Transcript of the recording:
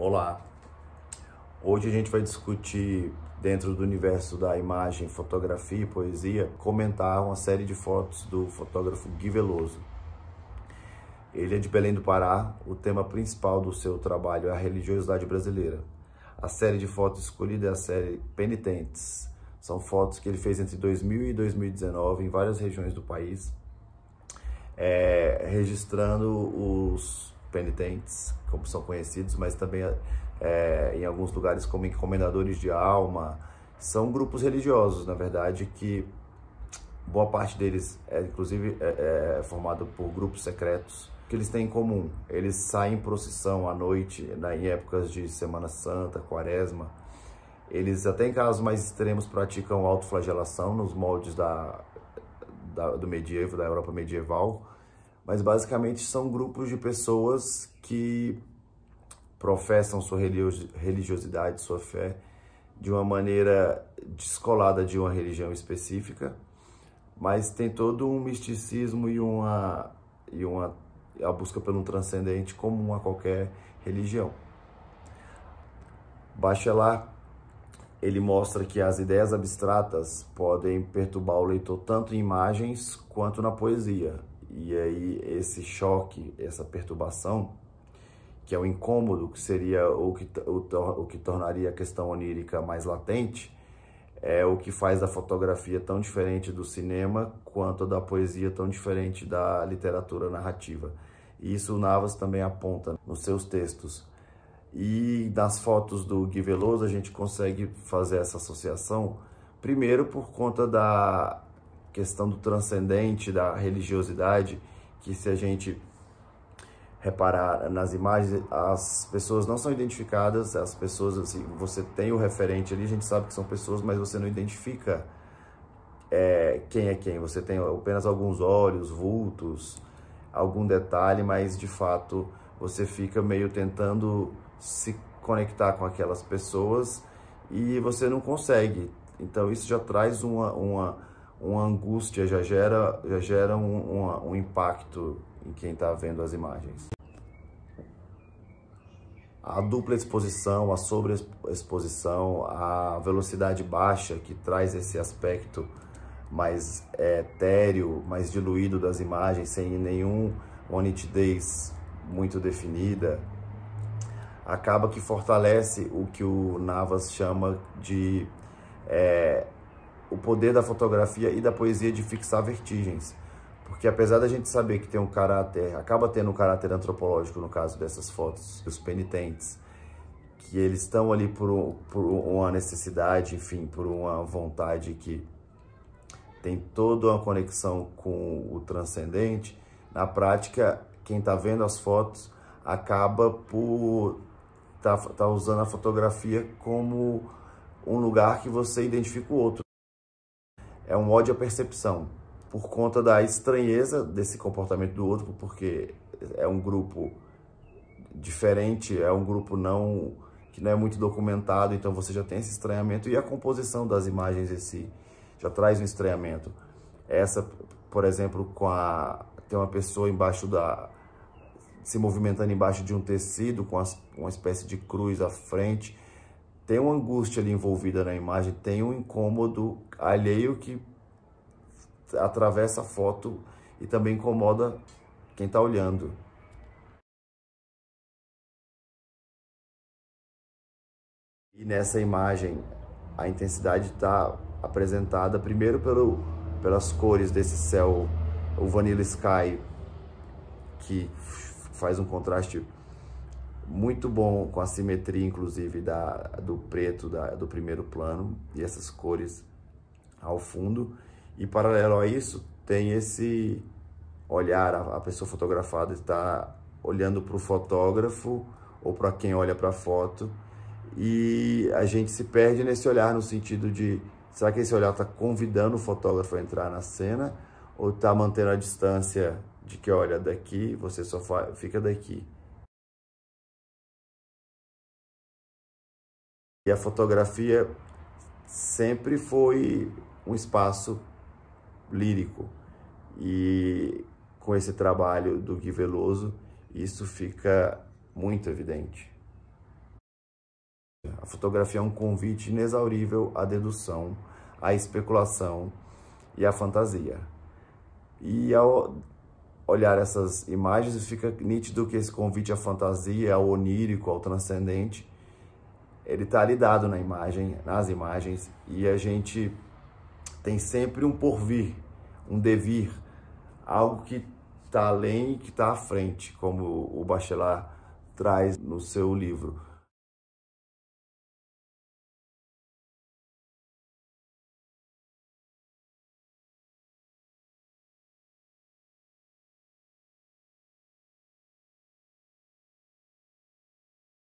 Olá! Hoje a gente vai discutir, dentro do universo da imagem, fotografia e poesia, comentar uma série de fotos do fotógrafo Gui Veloso. Ele é de Belém do Pará, o tema principal do seu trabalho é a religiosidade brasileira. A série de fotos escolhida é a série Penitentes. São fotos que ele fez entre 2000 e 2019 em várias regiões do país, é, registrando os penitentes, como são conhecidos, mas também é, em alguns lugares como encomendadores de alma. São grupos religiosos, na verdade, que boa parte deles é inclusive é, é, é formado por grupos secretos que eles têm em comum. Eles saem em procissão à noite, né, em épocas de Semana Santa, Quaresma. Eles até em casos mais extremos praticam autoflagelação nos moldes da, da do medievo, da Europa medieval mas basicamente são grupos de pessoas que professam sua religiosidade, sua fé, de uma maneira descolada de uma religião específica, mas tem todo um misticismo e uma e uma a busca pelo transcendente comum a qualquer religião. Bachelard ele mostra que as ideias abstratas podem perturbar o leitor tanto em imagens quanto na poesia, e aí esse choque, essa perturbação, que é o incômodo, que seria o que, o, o que tornaria a questão onírica mais latente, é o que faz da fotografia tão diferente do cinema quanto da poesia tão diferente da literatura narrativa. E isso o Navas também aponta nos seus textos. E nas fotos do Gui Veloso a gente consegue fazer essa associação, primeiro por conta da questão do transcendente, da religiosidade, que se a gente reparar nas imagens, as pessoas não são identificadas, as pessoas, assim, você tem o referente ali, a gente sabe que são pessoas, mas você não identifica é, quem é quem, você tem apenas alguns olhos, vultos, algum detalhe, mas de fato você fica meio tentando se conectar com aquelas pessoas e você não consegue. Então isso já traz uma, uma uma angústia, já gera, já gera um, um, um impacto em quem está vendo as imagens. A dupla exposição, a sobreexposição, a velocidade baixa que traz esse aspecto mais é, etéreo, mais diluído das imagens, sem nenhum nitidez muito definida, acaba que fortalece o que o Navas chama de é, o poder da fotografia e da poesia de fixar vertigens. Porque apesar da gente saber que tem um caráter, acaba tendo um caráter antropológico no caso dessas fotos dos penitentes, que eles estão ali por, por uma necessidade, enfim, por uma vontade que tem toda uma conexão com o transcendente, na prática, quem está vendo as fotos acaba por estar tá, tá usando a fotografia como um lugar que você identifica o outro é um ódio à percepção, por conta da estranheza desse comportamento do outro, porque é um grupo diferente, é um grupo não que não é muito documentado, então você já tem esse estranhamento e a composição das imagens esse já traz um estranhamento. Essa, por exemplo, com a tem uma pessoa embaixo da se movimentando embaixo de um tecido com as, uma espécie de cruz à frente tem uma angústia ali envolvida na imagem, tem um incômodo alheio que atravessa a foto e também incomoda quem está olhando. E nessa imagem, a intensidade está apresentada primeiro pelo, pelas cores desse céu, o Vanilla Sky, que faz um contraste muito bom com a simetria inclusive da, do preto da, do primeiro plano e essas cores ao fundo e paralelo a isso tem esse olhar a, a pessoa fotografada está olhando para o fotógrafo ou para quem olha para a foto e a gente se perde nesse olhar no sentido de será que esse olhar está convidando o fotógrafo a entrar na cena ou está mantendo a distância de que olha daqui você só fica daqui E a fotografia sempre foi um espaço lírico. E com esse trabalho do Gui Veloso, isso fica muito evidente. A fotografia é um convite inexaurível à dedução, à especulação e à fantasia. E ao olhar essas imagens, fica nítido que esse convite à fantasia, ao onírico, ao transcendente, ele está lidado na imagem, nas imagens, e a gente tem sempre um porvir, um devir, algo que está além e que está à frente, como o Bachelard traz no seu livro.